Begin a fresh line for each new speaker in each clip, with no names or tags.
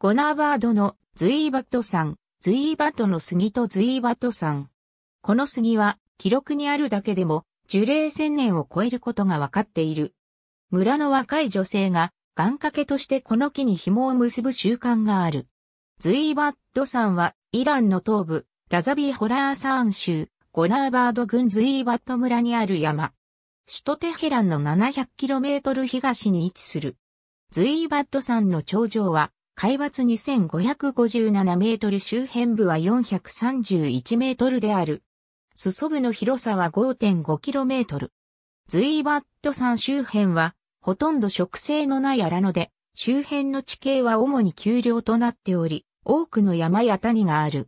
ゴナーバードのズイーバット山、ズイーバットの杉とズイーバット山。この杉は記録にあるだけでも樹齢千年を超えることがわかっている。村の若い女性が願掛けとしてこの木に紐を結ぶ習慣がある。ズイーバット山はイランの東部、ラザビーホラーサーン州、ゴナーバード郡ズイーバット村にある山。首都テヘランの 700km 東に位置する。ズイーバット山の頂上は海抜2557メートル周辺部は431メートルである。裾部の広さは5.5キロメートル。ズイーバット山周辺は、ほとんど植生のない荒野で、周辺の地形は主に丘陵となっており、多くの山や谷がある。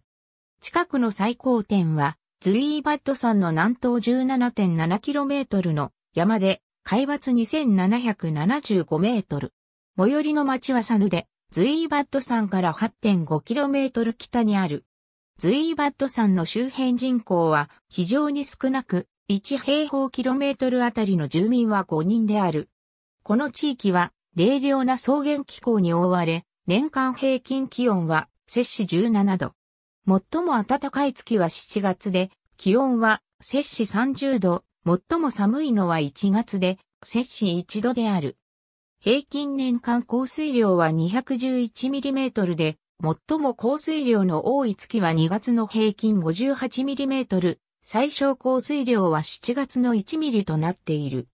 近くの最高点は、ズイーバッド山の南東 17.7km の山で、海抜 2775m。最寄りの町はサヌで、ズイーバッド山から 8.5km 北にある。ズイーバッド山の周辺人口は非常に少なく、1平方キロメートルあたりの住民は5人である。この地域は冷涼な草原気候に覆われ、年間平均気温は摂氏17度。最も暖かい月は7月で、気温は摂氏30度、最も寒いのは1月で、摂氏1度である。平均年間降水量は 211mm で、最も降水量の多い月は2月の平均 58mm、最小降水量は7月の 1mm となっている。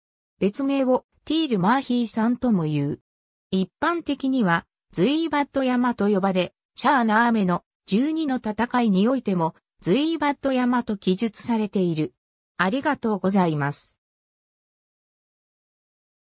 別名をティール・マーヒーさんとも言う。一般的には、ズイーバット山と呼ばれ、シャーナーメの12の戦いにおいても、ズイーバット山と記述されている。ありがとうございます。